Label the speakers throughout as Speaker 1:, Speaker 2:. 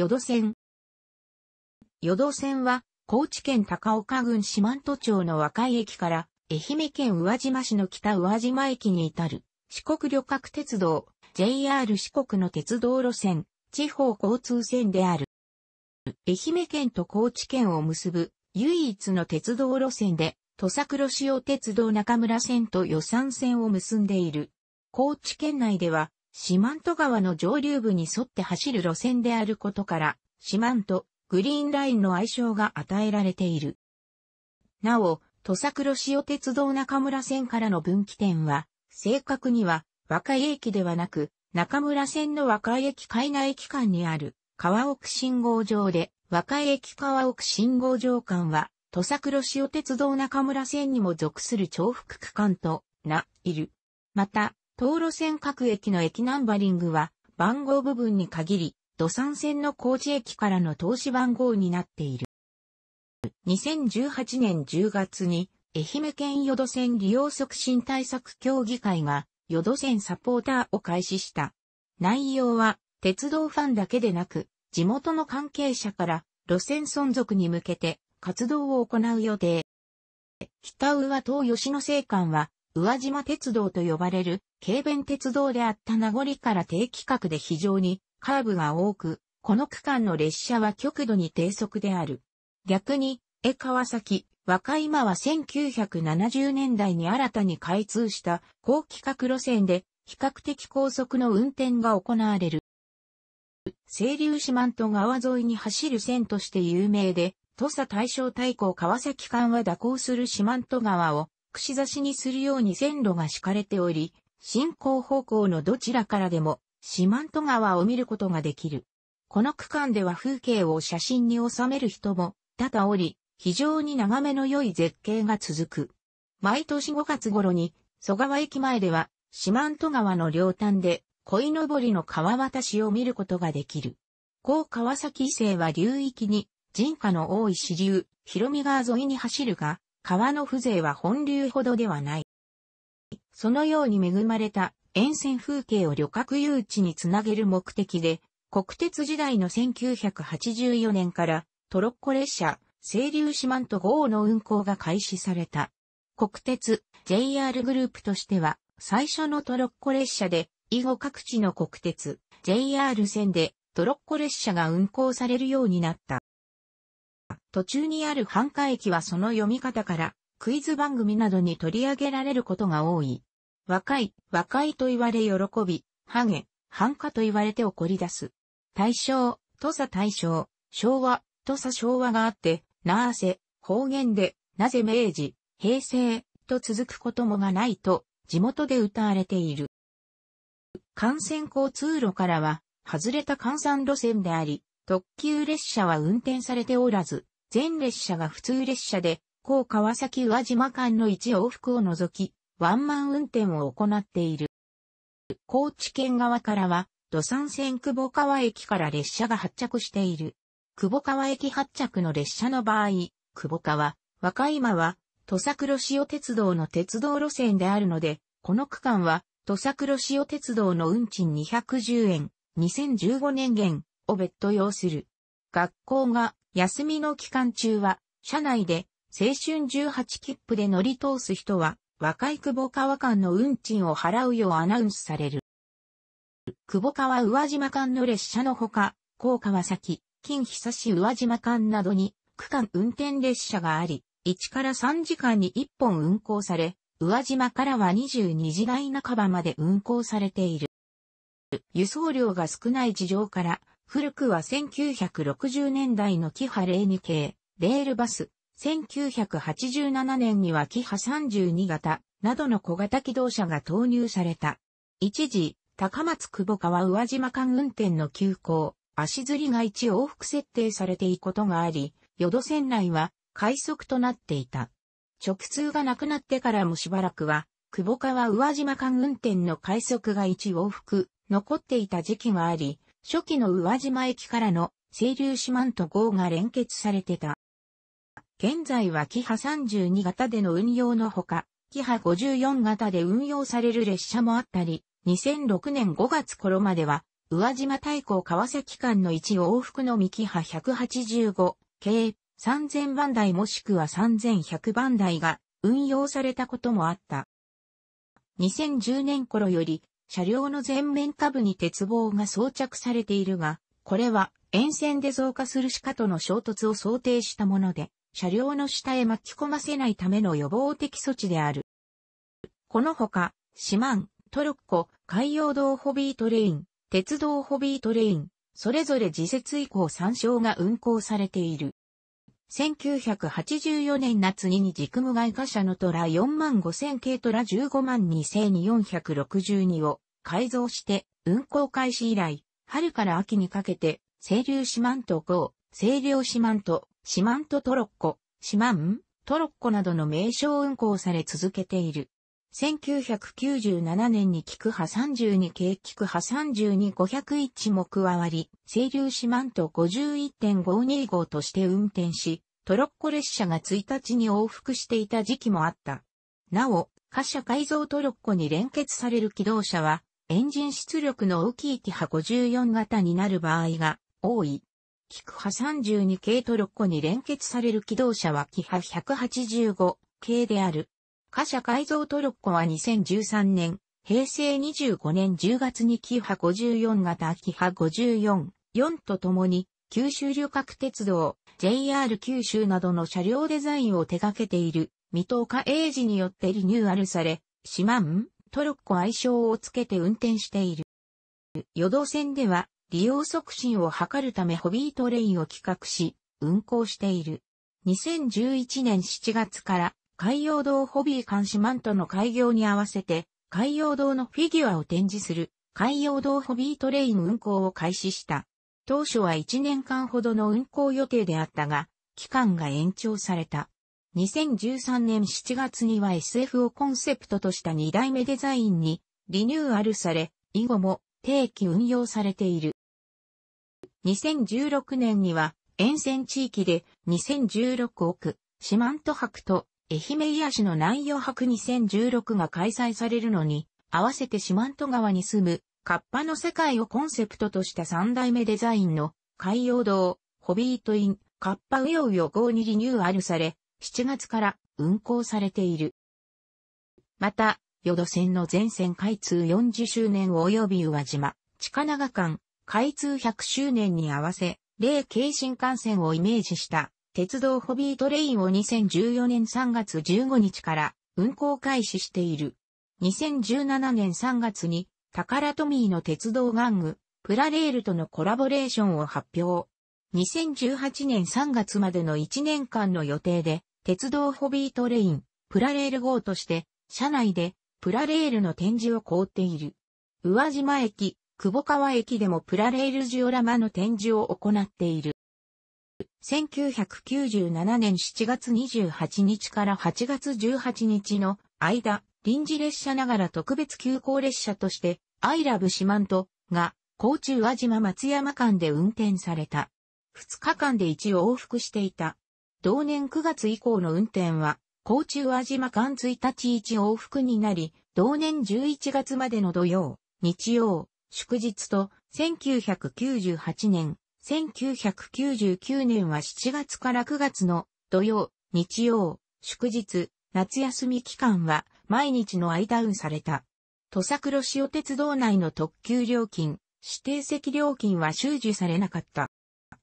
Speaker 1: 淀線。淀線は、高知県高岡郡四万十町の和い駅から、愛媛県宇和島市の北宇和島駅に至る、四国旅客鉄道、JR 四国の鉄道路線、地方交通線である。愛媛県と高知県を結ぶ、唯一の鉄道路線で、土佐黒潮鉄道中村線と予算線を結んでいる。高知県内では、四万十川の上流部に沿って走る路線であることから、四万十、グリーンラインの愛称が与えられている。なお、土佐黒潮鉄道中村線からの分岐点は、正確には若井駅ではなく、中村線の若井駅海内駅間にある川奥信号場で、若井駅川奥信号場間は、土佐黒潮鉄道中村線にも属する重複区間とな、いる。また、東路線各駅の駅ナンバリングは番号部分に限り、土産線の工事駅からの投資番号になっている。2018年10月に愛媛県淀線利用促進対策協議会が淀線サポーターを開始した。内容は鉄道ファンだけでなく地元の関係者から路線存続に向けて活動を行う予定。北上東吉野生館は宇和島鉄道と呼ばれる、軽便鉄道であった名残から低規格で非常にカーブが多く、この区間の列車は極度に低速である。逆に、江川崎、若今は1970年代に新たに開通した高規格路線で、比較的高速の運転が行われる。清流四万十川沿いに走る線として有名で、土佐大正大港川崎間は蛇行する四万十川を串刺しにするように線路が敷かれており、進行方向のどちらからでも四万十川を見ることができる。この区間では風景を写真に収める人も多々おり、非常に眺めの良い絶景が続く。毎年5月頃に、蘇川駅前では、四万十川の両端で、鯉のぼりの川渡しを見ることができる。高川崎伊勢は流域に、人家の多い支流、広見川沿いに走るが、川の風情は本流ほどではない。そのように恵まれた沿線風景を旅客誘致につなげる目的で、国鉄時代の1984年からトロッコ列車、清流四万と号の運行が開始された。国鉄 JR グループとしては最初のトロッコ列車で以後各地の国鉄 JR 線でトロッコ列車が運行されるようになった。途中にある繁華駅はその読み方から、クイズ番組などに取り上げられることが多い。若い、若いと言われ喜び、ハゲ、繁華と言われて怒り出す。大正、土佐大正、昭和、土佐昭和があって、なあせ、方言で、なぜ明治、平成、と続くこともがないと、地元で歌われている。幹線交通路からは、外れた関山路線であり、特急列車は運転されておらず、全列車が普通列車で、高川崎宇和島間の一往復を除き、ワンマン運転を行っている。高知県側からは、土産線久保川駅から列車が発着している。久保川駅発着の列車の場合、久保川、若今は、土佐黒潮鉄道の鉄道路線であるので、この区間は、土佐黒潮鉄道の運賃210円、2015年限、を別途要する。学校が休みの期間中は、車内で青春18切符で乗り通す人は、若い久保川間の運賃を払うようアナウンスされる。久保川宇和島間の列車のほか、高川崎、近久市宇和島間などに区間運転列車があり、1から3時間に1本運行され、宇和島からは22時台半ばまで運行されている。輸送量が少ない事情から、古くは1960年代のキハ02系、レールバス、1987年にはキハ32型などの小型機動車が投入された。一時、高松久保川宇和島間運転の急行、足釣りが1往復設定されていくことがあり、淀船内は快速となっていた。直通がなくなってからもしばらくは、久保川宇和島間運転の快速が1往復、残っていた時期があり、初期の宇和島駅からの清流四万と号が連結されてた。現在はキハ32型での運用のほか、キハ54型で運用される列車もあったり、2006年5月頃までは、宇和島大港川崎間の一往復のみキハ185系3000番台もしくは3100番台が運用されたこともあった。2010年頃より車両の前面下部に鉄棒が装着されているが、これは沿線で増加する鹿との衝突を想定したもので、車両の下へ巻き込ませないための予防的措置である。このほか、四万、トロッコ、海洋道ホビートレイン、鉄道ホビートレイン、それぞれ自設以降参照が運行されている。1984年夏に軸無外貨車のトラ4万5000系トラ15万2462を改造して運行開始以来、春から秋にかけて、清流四万と五、清流四万と、四万とトロッコ、四万トロッコなどの名称運行され続けている。1997年に菊波32系菊波32501も加わり、清流四万と51.52号として運転し、トロッコ列車が1日に往復していた時期もあった。なお、貨車改造トロッコに連結される機動車は、エンジン出力の大きいキハ54型になる場合が多い。キクハ32系トロッコに連結される機動車はキハ185系である。貨車改造トロッコは2013年、平成25年10月にキハ54型キハ54、4とともに、九州旅客鉄道、JR 九州などの車両デザインを手掛けている、未東化英二によってリニューアルされ、シマン、トロッコ愛称をつけて運転している。与道線では、利用促進を図るためホビートレインを企画し、運行している。2011年7月から海洋堂ホビー監視マントの開業に合わせて、海洋堂のフィギュアを展示する海洋堂ホビートレイン運行を開始した。当初は1年間ほどの運行予定であったが、期間が延長された。2013年7月には SF をコンセプトとした2代目デザインにリニューアルされ、以後も定期運用されている。2016年には沿線地域で2016億四万十博と愛媛癒しの南洋博2016が開催されるのに、合わせて四万十川に住む、カッパの世界をコンセプトとした三代目デザインの、海洋堂、ホビートイン、カッパウヨウヨ号にリニューアルされ、7月から運行されている。また、淀線の全線開通40周年及び宇和島、地下長間、開通100周年に合わせ、霊京新幹線をイメージした鉄道ホビートレインを2014年3月15日から運行開始している。2017年3月に、タカラトミーの鉄道玩具、プラレールとのコラボレーションを発表。2018年3月までの1年間の予定で、鉄道ホビートレイン、プラレール号として、車内で、プラレールの展示を凍っている。宇和島駅、久保川駅でもプラレールジオラマの展示を行っている。1997年7月28日から8月18日の間、臨時列車ながら特別急行列車として、アイラブシマントが、高中和島松山間で運転された。2日間で1往復していた。同年9月以降の運転は、高中和島間1日1往復になり、同年11月までの土曜、日曜、祝日と、1998年1999年は7月から9月の土曜、日曜、祝日、夏休み期間は毎日のアイダウンされた。土佐黒潮鉄道内の特急料金、指定席料金は収受されなかった。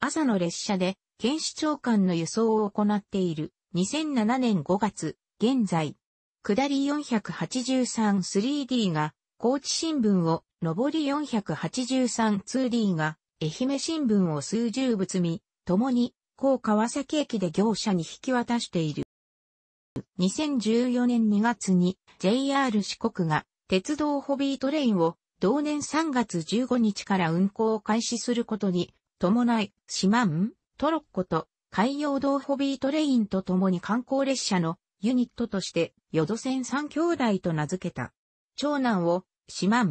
Speaker 1: 朝の列車で、検視長官の輸送を行っている2007年5月、現在、下り 483-3D が、高知新聞を、上り 483-2D が、愛媛新聞を数十部積み、共に、高川崎駅で業者に引き渡している。2014年2月に JR 四国が鉄道ホビートレインを同年3月15日から運行を開始することに伴い、四マトロッコと海洋道ホビートレインと共に観光列車のユニットとして、ヨド線三兄弟と名付けた。長男を、シマ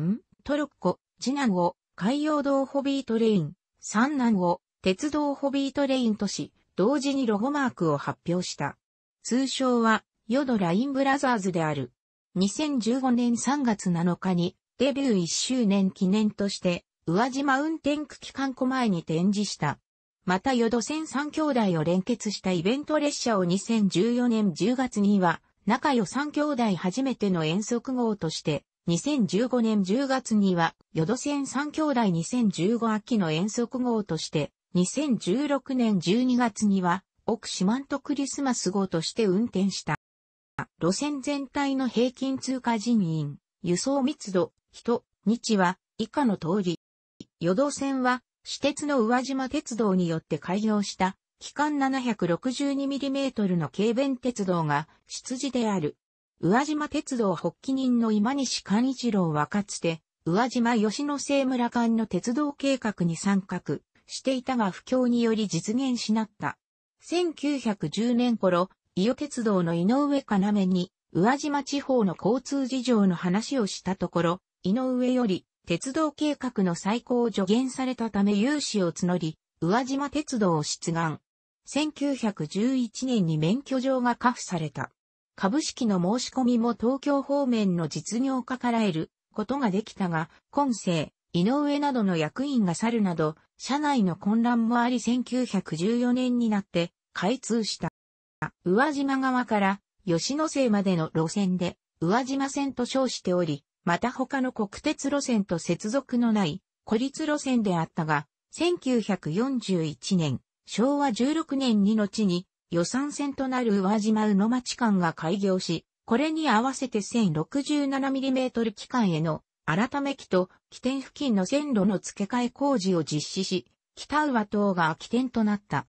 Speaker 1: トロッコ、次男を、海洋道ホビートレイン、三男を鉄道ホビートレインとし、同時にロゴマークを発表した。通称は、ヨドラインブラザーズである。2015年3月7日に、デビュー1周年記念として、宇和島運転区機関庫前に展示した。また、ヨド線三兄弟を連結したイベント列車を2014年10月には、中良三兄弟初めての遠足号として2015年10月には、ヨド戦3兄弟2015秋の遠足号として、2016年12月には、奥四万ト・クリスマス号として運転した。路線全体の平均通過人員、輸送密度、人、日は以下の通り。ヨド線は、私鉄の宇和島鉄道によって開業した、期間 762mm の軽便鉄道が出自である。宇和島鉄道発起人の今西勘一郎はかつて、宇和島吉野生村間の鉄道計画に参画していたが不況により実現しなった。1910年頃、伊予鉄道の井上要に、宇和島地方の交通事情の話をしたところ、井上より、鉄道計画の再考を助言されたため融資を募り、宇和島鉄道を出願。1911年に免許状が下付された。株式の申し込みも東京方面の実業家から得ることができたが、今世、井上などの役員が去るなど、社内の混乱もあり1914年になって開通した。宇和島側から吉野生までの路線で、宇和島線と称しており、また他の国鉄路線と接続のない孤立路線であったが、1941年、昭和16年に後に予算線となる宇和島宇野町間が開業し、これに合わせて 1067mm 機関への改め機と起点付近の線路の付け替え工事を実施し、北宇和島が起点となった。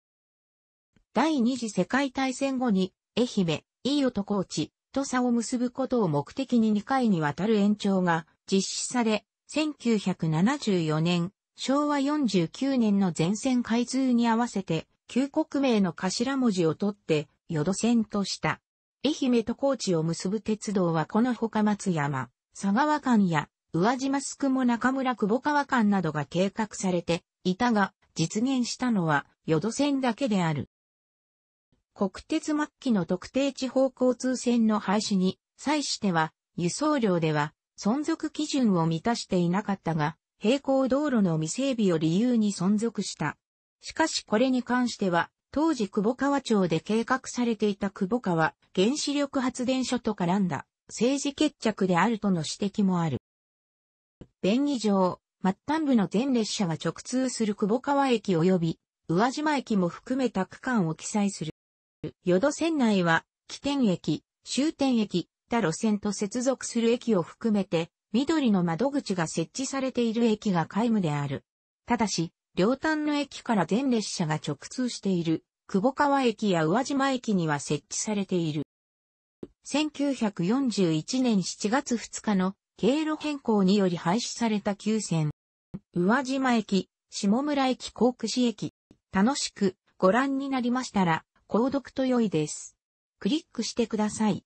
Speaker 1: 第二次世界大戦後に、愛媛、飯男高知、と差を結ぶことを目的に2回にわたる延長が実施され、1974年、昭和49年の全線開通に合わせて、旧国名の頭文字を取って、淀線とした。愛媛と高知を結ぶ鉄道はこのほか松山、佐川間や、宇和島宿も中村久保川間などが計画されていたが、実現したのは、淀線だけである。国鉄末期の特定地方交通線の廃止に際しては、輸送量では存続基準を満たしていなかったが、並行道路の未整備を理由に存続した。しかしこれに関しては、当時久保川町で計画されていた久保川原子力発電所と絡んだ政治決着であるとの指摘もある。便宜上、末端部の全列車は直通する久保川駅及び宇和島駅も含めた区間を記載する。淀線内は起点駅、終点駅、他路線と接続する駅を含めて、緑の窓口が設置されている駅が皆無である。ただし、両端の駅から全列車が直通している、久保川駅や宇和島駅には設置されている。1941年7月2日の経路変更により廃止された旧線。宇和島駅、下村駅、甲久市駅。楽しくご覧になりましたら、購読と良いです。クリックしてください。